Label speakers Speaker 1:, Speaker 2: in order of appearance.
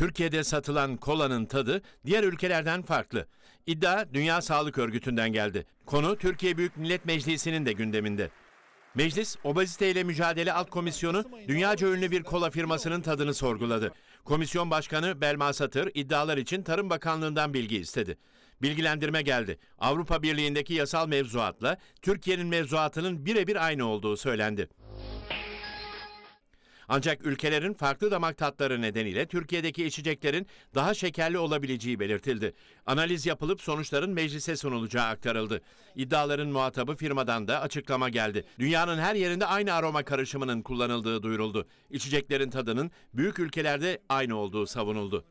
Speaker 1: Türkiye'de satılan kolanın tadı diğer ülkelerden farklı. İddia Dünya Sağlık Örgütü'nden geldi. Konu Türkiye Büyük Millet Meclisi'nin de gündeminde. Meclis, obezite ile mücadele alt komisyonu dünyaca ünlü bir kola firmasının tadını sorguladı. Komisyon Başkanı Belma Satır iddialar için Tarım Bakanlığı'ndan bilgi istedi. Bilgilendirme geldi. Avrupa Birliği'ndeki yasal mevzuatla Türkiye'nin mevzuatının birebir aynı olduğu söylendi. Ancak ülkelerin farklı damak tatları nedeniyle Türkiye'deki içeceklerin daha şekerli olabileceği belirtildi. Analiz yapılıp sonuçların meclise sunulacağı aktarıldı. İddiaların muhatabı firmadan da açıklama geldi. Dünyanın her yerinde aynı aroma karışımının kullanıldığı duyuruldu. İçeceklerin tadının büyük ülkelerde aynı olduğu savunuldu.